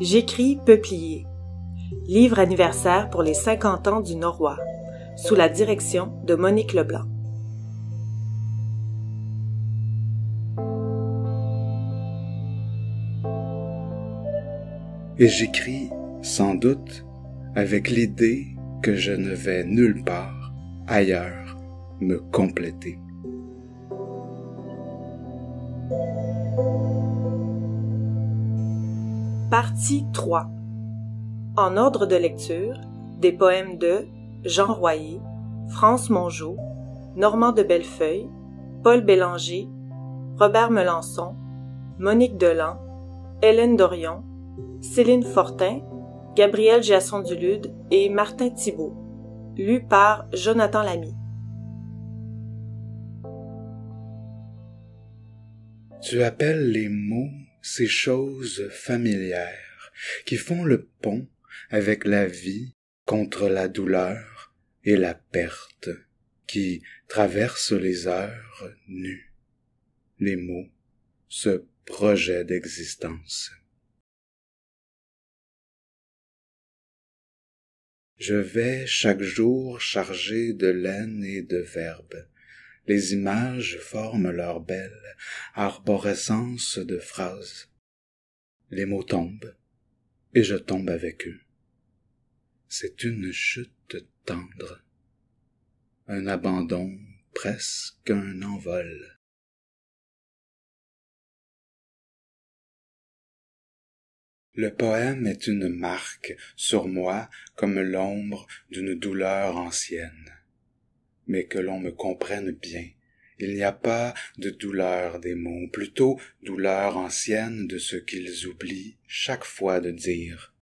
J'écris Peuplier, livre anniversaire pour les 50 ans du Norrois, sous la direction de Monique Leblanc. Et j'écris, sans doute, avec l'idée que je ne vais nulle part ailleurs me compléter. Partie 3 En ordre de lecture, des poèmes de Jean Royer, France Mongeau, Normand de Bellefeuille, Paul Bélanger, Robert Melançon, Monique Delan, Hélène Dorion, Céline Fortin, Gabriel Jasson-Dulude et Martin Thibault, lus par Jonathan Lamy. Tu appelles les mots ces choses familières qui font le pont avec la vie contre la douleur et la perte qui traversent les heures nues. Les mots, ce projet d'existence. Je vais chaque jour chargé de laine et de verbe, les images forment leur belle arborescence de phrases. Les mots tombent, et je tombe avec eux. C'est une chute tendre, un abandon presque un envol. Le poème est une marque sur moi comme l'ombre d'une douleur ancienne mais que l'on me comprenne bien. Il n'y a pas de douleur des mots, plutôt douleur ancienne de ce qu'ils oublient chaque fois de dire.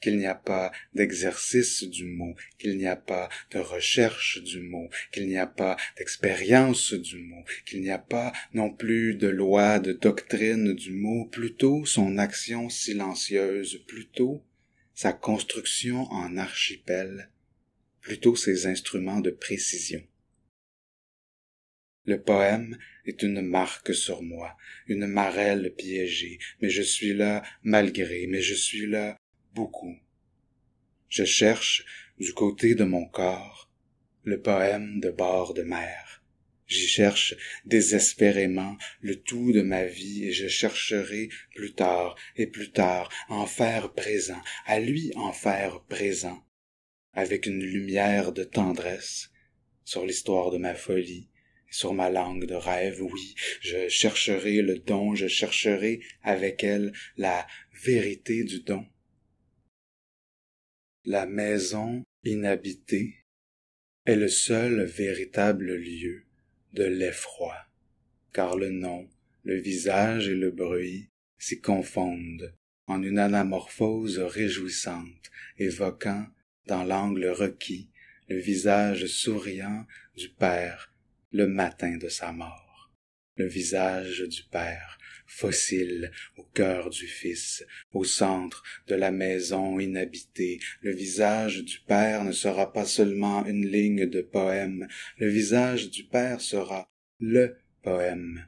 Qu'il n'y a pas d'exercice du mot, qu'il n'y a pas de recherche du mot, qu'il n'y a pas d'expérience du mot, qu'il n'y a pas non plus de loi, de doctrine du mot, plutôt son action silencieuse, plutôt sa construction en archipel, plutôt ses instruments de précision. Le poème est une marque sur moi, une marelle piégée, mais je suis là malgré, mais je suis là beaucoup. Je cherche, du côté de mon corps, le poème de bord de mer. J'y cherche désespérément le tout de ma vie et je chercherai plus tard et plus tard en faire présent, à lui en faire présent, avec une lumière de tendresse, sur l'histoire de ma folie, sur ma langue de rêve, oui, je chercherai le don, je chercherai avec elle la vérité du don. La maison inhabitée est le seul véritable lieu de l'effroi, car le nom, le visage et le bruit s'y confondent en une anamorphose réjouissante, évoquant dans l'angle requis, le visage souriant du Père le matin de sa mort. Le visage du Père, fossile au cœur du Fils, au centre de la maison inhabitée, le visage du Père ne sera pas seulement une ligne de poème, le visage du Père sera le poème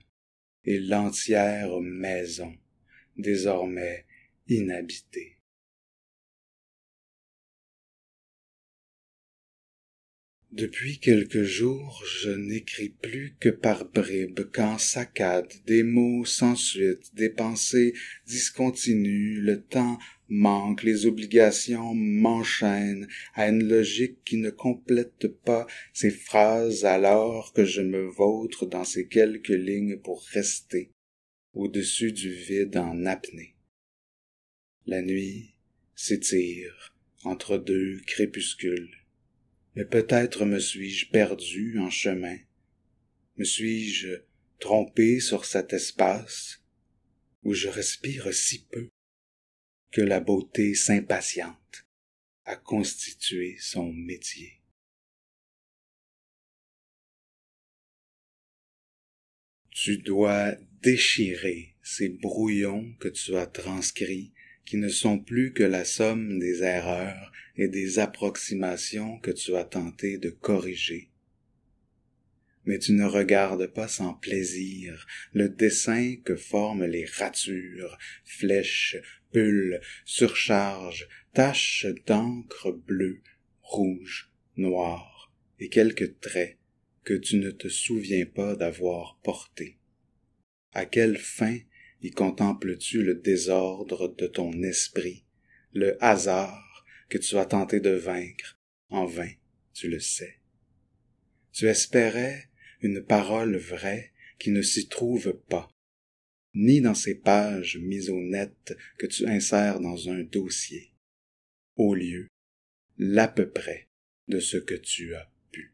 et l'entière maison, désormais inhabitée. Depuis quelques jours, je n'écris plus que par bribes, quand saccades, des mots sans suite, des pensées discontinues, le temps manque, les obligations m'enchaînent à une logique qui ne complète pas ces phrases alors que je me vautre dans ces quelques lignes pour rester au-dessus du vide en apnée. La nuit s'étire entre deux crépuscules mais peut-être me suis-je perdu en chemin, me suis-je trompé sur cet espace où je respire si peu que la beauté s'impatiente a constitué son métier. Tu dois déchirer ces brouillons que tu as transcrits qui ne sont plus que la somme des erreurs et des approximations que tu as tenté de corriger. Mais tu ne regardes pas sans plaisir le dessin que forment les ratures, flèches, pulls, surcharges, taches d'encre bleue, rouge, noire, et quelques traits que tu ne te souviens pas d'avoir portés. À quelle fin y contemples-tu le désordre de ton esprit, le hasard que tu as tenté de vaincre, en vain, tu le sais. Tu espérais une parole vraie qui ne s'y trouve pas, ni dans ces pages mises au net que tu insères dans un dossier. Au lieu, l'à peu près de ce que tu as pu.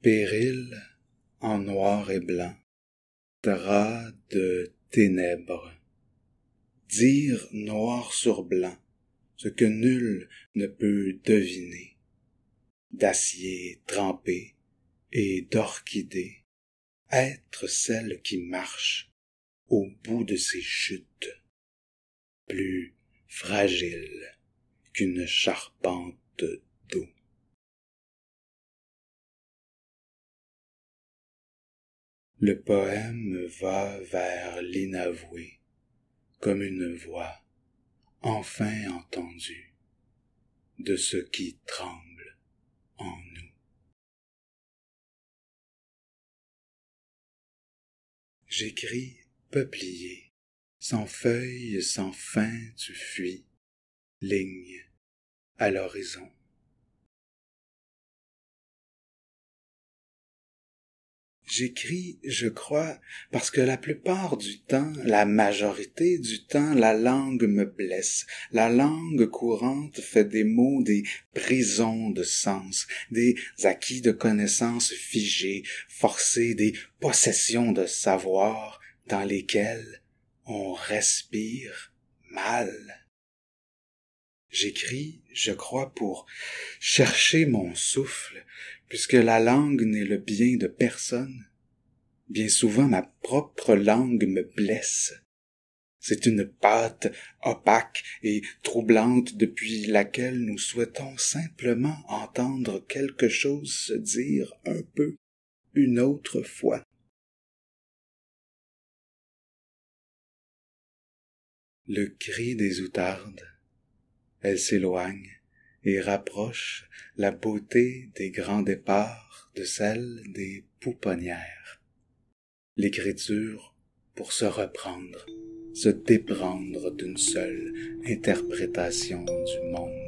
Péril en noir et blanc, drap de ténèbres. Dire noir sur blanc ce que nul ne peut deviner, d'acier trempé et d'orchidée, être celle qui marche au bout de ses chutes, plus fragile qu'une charpente d'eau. Le poème va vers l'inavoué comme une voix enfin entendue de ce qui tremble en nous. J'écris peuplier, sans feuilles, sans fin tu fuis, ligne à l'horizon. J'écris, je crois, parce que la plupart du temps, la majorité du temps, la langue me blesse. La langue courante fait des mots des prisons de sens, des acquis de connaissances figés, forcés, des possessions de savoir dans lesquelles on respire mal. J'écris, je crois, pour chercher mon souffle, puisque la langue n'est le bien de personne. Bien souvent ma propre langue me blesse. C'est une pâte opaque et troublante depuis laquelle nous souhaitons simplement entendre quelque chose se dire un peu une autre fois. Le cri des outardes, elle s'éloigne, et rapproche la beauté des grands départs de celle des pouponnières. L'écriture pour se reprendre, se déprendre d'une seule interprétation du monde.